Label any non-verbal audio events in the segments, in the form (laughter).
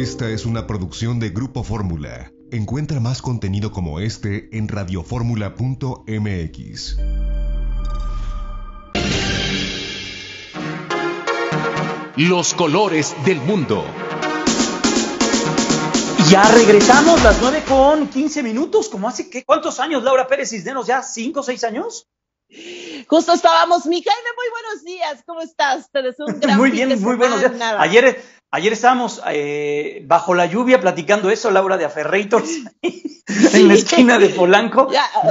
Esta es una producción de Grupo Fórmula. Encuentra más contenido como este en radiofórmula.mx Los colores del mundo. Ya regresamos las 9 con 15 minutos, como hace que, ¿cuántos años Laura Pérez Cisneros? ¿Ya 5 o 6 años? Justo estábamos, mi muy buenos días, ¿cómo estás? Te deseo un gran Muy bien, muy buenos días. Ayer, ayer estábamos eh, bajo la lluvia platicando eso, Laura, de Aferrators, (laughs) en la esquina de Polanco.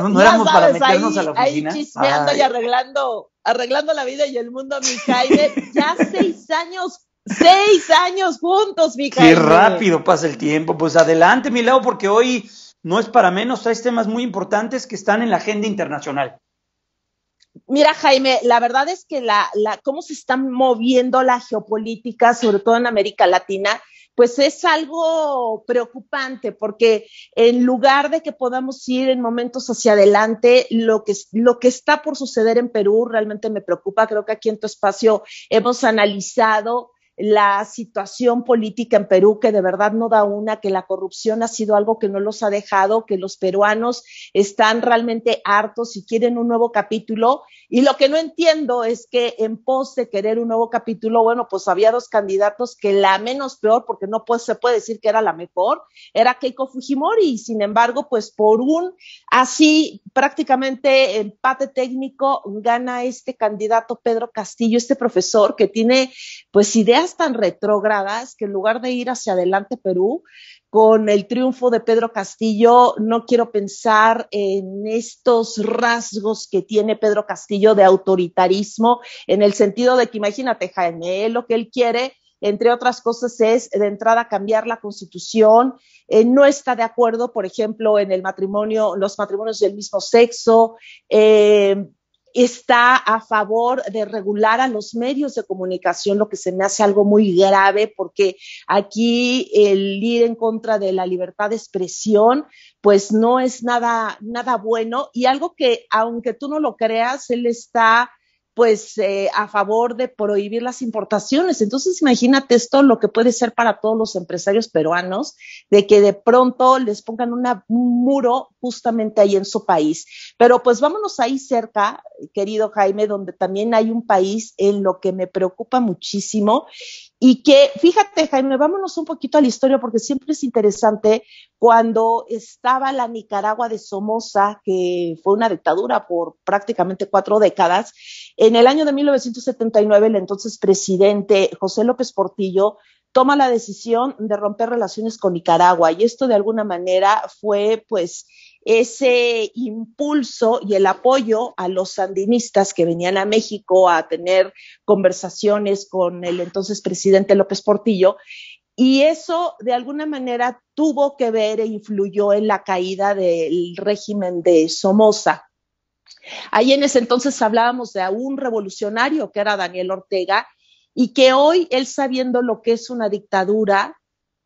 no, éramos para meternos a la oficina. Ahí chismeando y arreglando, arreglando la vida y el mundo, mi (laughs) ya seis años Seis años juntos, mi Qué rápido pasa el tiempo. Pues adelante, mi Leo, porque hoy no es para menos. traes temas muy importantes que están en la agenda internacional. Mira, Jaime, la verdad es que la, la, cómo se está moviendo la geopolítica, sobre todo en América Latina, pues es algo preocupante porque en lugar de que podamos ir en momentos hacia adelante, lo que, lo que está por suceder en Perú realmente me preocupa. Creo que aquí en tu espacio hemos analizado la situación política en Perú, que de verdad no da una, que la corrupción ha sido algo que no los ha dejado, que los peruanos están realmente hartos y quieren un nuevo capítulo. Y lo que no entiendo es que en pos de querer un nuevo capítulo, bueno, pues había dos candidatos que la menos peor, porque no pues, se puede decir que era la mejor, era Keiko Fujimori. Y sin embargo, pues por un así prácticamente empate técnico gana este candidato Pedro Castillo, este profesor que tiene pues ideas tan retrógradas que en lugar de ir hacia adelante Perú, con el triunfo de Pedro Castillo, no quiero pensar en estos rasgos que tiene Pedro Castillo de autoritarismo, en el sentido de que imagínate, Jaime, lo que él quiere entre otras cosas, es de entrada cambiar la constitución. Eh, no está de acuerdo, por ejemplo, en el matrimonio, los matrimonios del mismo sexo. Eh, está a favor de regular a los medios de comunicación, lo que se me hace algo muy grave, porque aquí el ir en contra de la libertad de expresión, pues no es nada, nada bueno. Y algo que, aunque tú no lo creas, él está pues eh, a favor de prohibir las importaciones. Entonces, imagínate esto, lo que puede ser para todos los empresarios peruanos, de que de pronto les pongan un muro justamente ahí en su país. Pero pues vámonos ahí cerca, querido Jaime, donde también hay un país en lo que me preocupa muchísimo y que, fíjate Jaime, vámonos un poquito a la historia porque siempre es interesante cuando estaba la Nicaragua de Somoza, que fue una dictadura por prácticamente cuatro décadas, en el año de 1979 el entonces presidente José López Portillo toma la decisión de romper relaciones con Nicaragua y esto de alguna manera fue pues ese impulso y el apoyo a los sandinistas que venían a México a tener conversaciones con el entonces presidente López Portillo. Y eso de alguna manera tuvo que ver e influyó en la caída del régimen de Somoza. Ahí en ese entonces hablábamos de un revolucionario que era Daniel Ortega y que hoy él sabiendo lo que es una dictadura,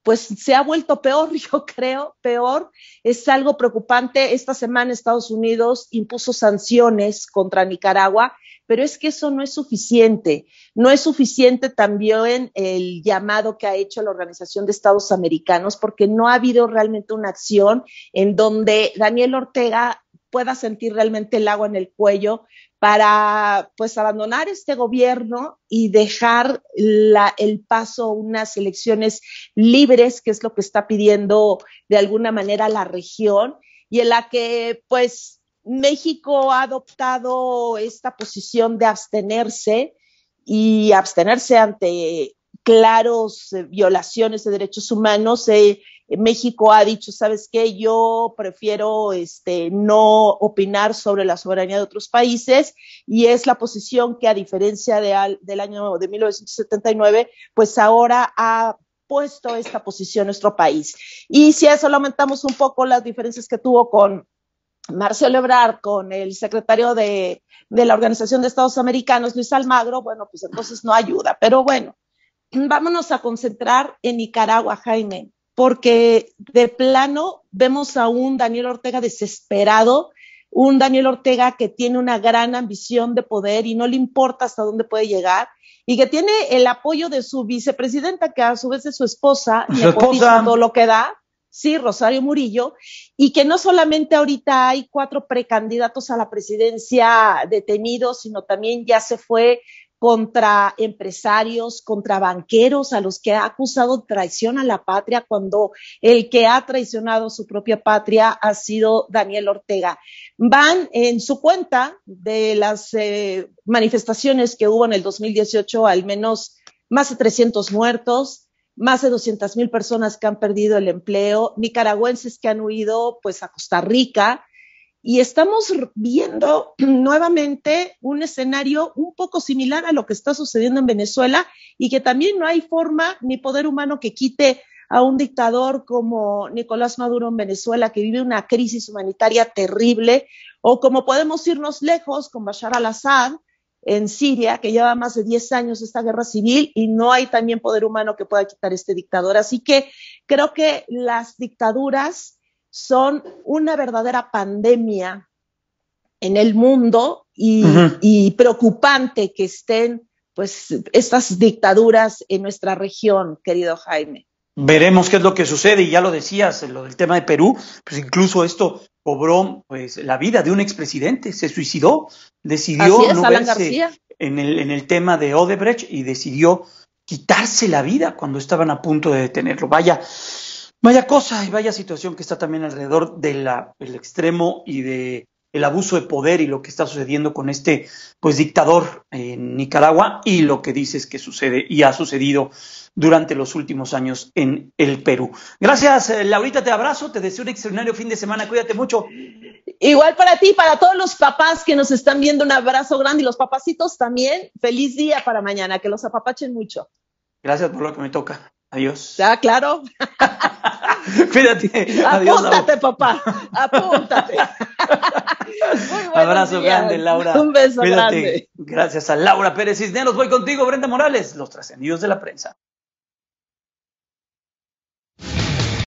pues se ha vuelto peor, (laughs) yo creo, peor. Es algo preocupante. Esta semana Estados Unidos impuso sanciones contra Nicaragua, pero es que eso no es suficiente. No es suficiente también el llamado que ha hecho la Organización de Estados Americanos, porque no ha habido realmente una acción en donde Daniel Ortega pueda sentir realmente el agua en el cuello para pues abandonar este gobierno y dejar el paso a unas elecciones libres, que es lo que está pidiendo de alguna manera la región y en la que pues México ha adoptado esta posición de abstenerse y abstenerse ante claros eh, violaciones de derechos humanos. Eh, eh, México ha dicho, ¿sabes qué? Yo prefiero este, no opinar sobre la soberanía de otros países y es la posición que a diferencia de del año de 1979, pues ahora ha puesto esta posición nuestro país. Y si a eso aumentamos un poco las diferencias que tuvo con Marcelo Ebrard, con el secretario de, de la Organización de Estados Americanos, Luis Almagro, bueno, pues entonces no ayuda. Pero bueno, vámonos a concentrar en Nicaragua, Jaime porque de plano vemos a un Daniel Ortega desesperado, un Daniel Ortega que tiene una gran ambición de poder y no le importa hasta dónde puede llegar y que tiene el apoyo de su vicepresidenta, que a su vez es su esposa, y todo lo que da, sí, Rosario Murillo, y que no solamente ahorita hay cuatro precandidatos a la presidencia detenidos, sino también ya se fue contra empresarios, contra banqueros, a los que ha acusado traición a la patria cuando el que ha traicionado su propia patria ha sido Daniel Ortega. Van en su cuenta de las eh, manifestaciones que hubo en el 2018, al menos más de 300 muertos, más de 200 mil personas que han perdido el empleo, nicaragüenses que han huido pues a Costa Rica, y estamos viendo (clears throat) nuevamente un escenario un poco similar a lo que está sucediendo en Venezuela y que también no hay forma ni poder humano que quite a un dictador como Nicolás Maduro en Venezuela, que vive una crisis humanitaria terrible, o como podemos irnos lejos con Bashar al-Assad en Siria, que lleva más de 10 años esta guerra civil y no hay también poder humano que pueda quitar este dictador. Así que creo que las dictaduras son una verdadera pandemia en el mundo y, preocupante que estén pues estas dictaduras en nuestra región, querido Jaime. Veremos qué es lo que sucede, y ya lo decías, lo del tema de Perú, pues incluso esto cobró pues la vida de un expresidente, se suicidó, decidió no verse en el, en el tema de Odebrecht y decidió quitarse la vida cuando estaban a punto de detenerlo. Vaya, Vaya cosa y vaya situación que está también alrededor del extremo y de el abuso de poder y lo que está sucediendo con este pues dictador en Nicaragua y lo que dices que sucede y ha sucedido durante los últimos años en el Perú. Gracias, eh, Laurita, te abrazo, te deseo un extraordinario fin de semana, cuídate mucho. Igual para ti, para todos los papás que nos están viendo, un abrazo grande y los papacitos también, feliz día para mañana, que los apapachen mucho. Gracias por lo que me toca. Adiós. ¿Ya ah, claro? (laughs) Cuídate. Apúntate, papá. Apúntate. Muy Abrazo grande, Laura. Un beso grande. Gracias a Laura Pérez Cisneros. Voy contigo, Brenda Morales, los trascendidos de la prensa.